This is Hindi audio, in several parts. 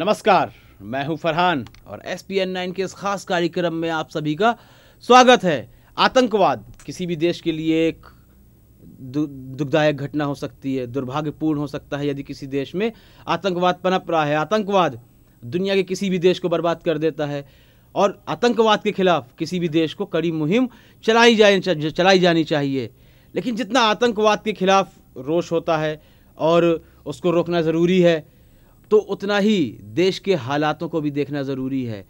नमस्कार मैं हूं फरहान और एस पी एन नाइन के इस खास कार्यक्रम में आप सभी का स्वागत है आतंकवाद किसी भी देश के लिए एक दु, दुखदायक घटना हो सकती है दुर्भाग्यपूर्ण हो सकता है यदि किसी देश में आतंकवाद पनप रहा है आतंकवाद दुनिया के किसी भी देश को बर्बाद कर देता है और आतंकवाद के खिलाफ किसी भी देश को कड़ी मुहिम चलाई जाए चलाई जानी चाहिए लेकिन जितना आतंकवाद के खिलाफ रोष होता है और उसको रोकना ज़रूरी है तो उतना ही देश के हालातों को भी देखना ज़रूरी है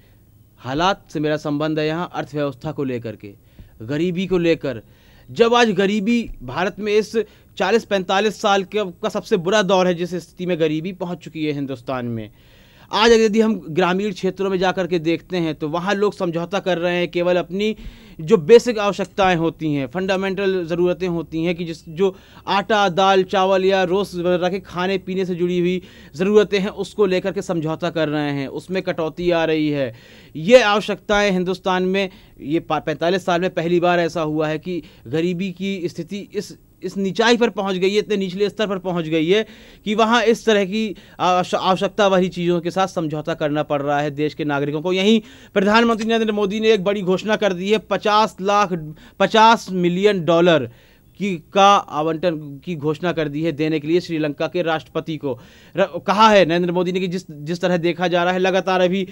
हालात से मेरा संबंध है यहाँ अर्थव्यवस्था को लेकर के गरीबी को लेकर जब आज गरीबी भारत में इस 40-45 साल के का सबसे बुरा दौर है जिस स्थिति में गरीबी पहुँच चुकी है हिंदुस्तान में आज अगर यदि हम ग्रामीण क्षेत्रों में जा कर के देखते हैं तो वहाँ लोग समझौता कर रहे हैं केवल अपनी जो बेसिक आवश्यकताएं होती हैं फंडामेंटल ज़रूरतें होती हैं कि जिस जो आटा दाल चावल या वगैरह के खाने पीने से जुड़ी हुई ज़रूरतें हैं उसको लेकर के समझौता कर रहे हैं उसमें कटौती आ रही है ये आवश्यकताएं हिंदुस्तान में ये पैंतालीस साल में पहली बार ऐसा हुआ है कि गरीबी की स्थिति इस इस निचाई पर पहुंच गई है इतने निचले स्तर पर पहुंच गई है कि वहाँ इस तरह की आवश्यकता वाली चीज़ों के साथ समझौता करना पड़ रहा है देश के नागरिकों को यहीं प्रधानमंत्री नरेंद्र मोदी ने एक बड़ी घोषणा कर दी है पचास लाख पचास मिलियन डॉलर की का आवंटन की घोषणा कर दी है देने के लिए श्रीलंका के राष्ट्रपति को र, कहा है नरेंद्र मोदी ने कि जिस जिस तरह देखा जा रहा है लगातार अभी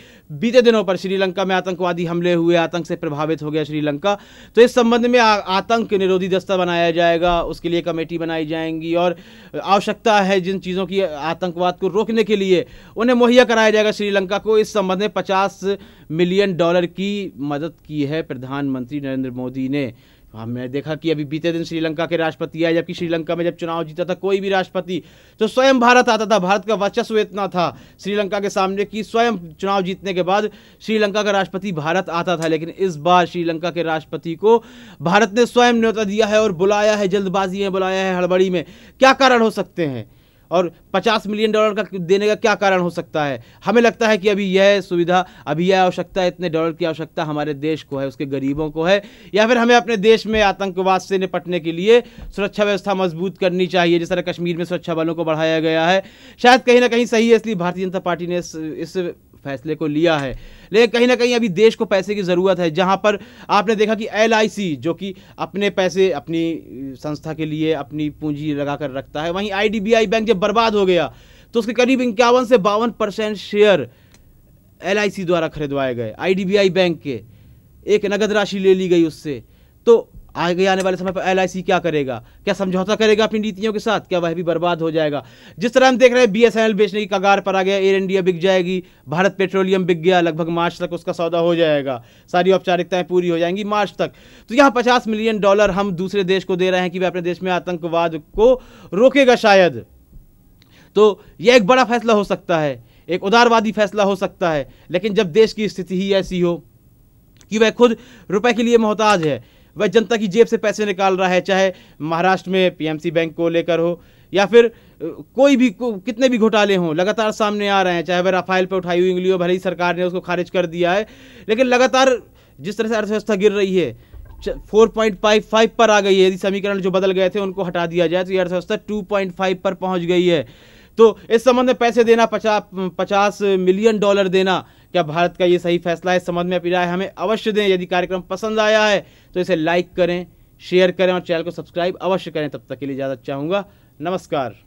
बीते दिनों पर श्रीलंका में आतंकवादी हमले हुए आतंक से प्रभावित हो गया श्रीलंका तो इस संबंध में आ, आतंक निरोधी दस्ता बनाया जाएगा उसके लिए कमेटी बनाई जाएंगी और आवश्यकता है जिन चीज़ों की आतंकवाद को रोकने के लिए उन्हें मुहैया कराया जाएगा श्रीलंका को इस संबंध में पचास मिलियन डॉलर की मदद की है प्रधानमंत्री नरेंद्र मोदी ने हमने हाँ, देखा कि अभी बीते दिन श्रीलंका के राष्ट्रपति आए जबकि श्रीलंका में जब चुनाव जीता था कोई भी राष्ट्रपति तो स्वयं भारत आता था भारत का वर्चस्व इतना था श्रीलंका के सामने कि स्वयं चुनाव जीतने के बाद श्रीलंका का राष्ट्रपति भारत आता था लेकिन इस बार श्रीलंका के राष्ट्रपति को भारत ने स्वयं न्योता दिया है और बुलाया है जल्दबाजी में बुलाया है हड़बड़ी में क्या कारण हो सकते हैं और 50 मिलियन डॉलर का देने का क्या कारण हो सकता है हमें लगता है कि अभी यह सुविधा अभी यह आवश्यकता इतने डॉलर की आवश्यकता हमारे देश को है उसके गरीबों को है या फिर हमें अपने देश में आतंकवाद से निपटने के लिए सुरक्षा व्यवस्था मजबूत करनी चाहिए जिस तरह कश्मीर में सुरक्षा बलों को बढ़ाया गया है शायद कहीं ना कहीं सही है इसलिए भारतीय जनता पार्टी ने इस, इस फैसले को लिया है लेकिन कहीं ना कहीं अभी देश को पैसे की ज़रूरत है जहां पर आपने देखा कि एल जो कि अपने पैसे अपनी संस्था के लिए अपनी पूंजी लगा कर रखता है वहीं आई बैंक जब बर्बाद हो गया तो उसके करीब इक्यावन से बावन परसेंट शेयर एल द्वारा खरीदवाए गए आई बैंक के एक नगद राशि ले ली गई उससे तो आगे आने वाले समय पर एल क्या करेगा क्या समझौता करेगा अपनी नीतियों के साथ क्या वह भी बर्बाद हो जाएगा जिस तरह हम देख रहे हैं बी बेचने की कगार पर आ गया एयर इंडिया बिक जाएगी भारत पेट्रोलियम बिक गया लगभग मार्च तक उसका सौदा हो जाएगा सारी औपचारिकताएं पूरी हो जाएंगी मार्च तक तो यहाँ पचास मिलियन डॉलर हम दूसरे देश को दे रहे हैं कि वह अपने देश में आतंकवाद को रोकेगा शायद तो यह एक बड़ा फैसला हो सकता है एक उदारवादी फैसला हो सकता है लेकिन जब देश की स्थिति ही ऐसी हो कि वह खुद रुपए के लिए मोहताज है वह जनता की जेब से पैसे निकाल रहा है चाहे महाराष्ट्र में पीएमसी बैंक को लेकर हो या फिर कोई भी को, कितने भी घोटाले हों लगातार सामने आ रहे हैं चाहे वह राफाइल पर उठाई हुई उंगली हो भले ही सरकार ने उसको खारिज कर दिया है लेकिन लगातार जिस तरह से अर्थव्यवस्था गिर रही है फोर पॉइंट फाइव फाइव पर आ गई है यदि समीकरण जो बदल गए थे उनको हटा दिया जाए तो ये अर्थव्यवस्था टू पॉइंट फाइव पर पहुंच गई है तो इस संबंध में पैसे देना पचा, पचास मिलियन डॉलर देना क्या भारत का ये सही फैसला है इस संबंध में अपनी राय हमें अवश्य दें यदि कार्यक्रम पसंद आया है तो इसे लाइक करें शेयर करें और चैनल को सब्सक्राइब अवश्य करें तब तक के लिए ज़्यादा चाहूँगा नमस्कार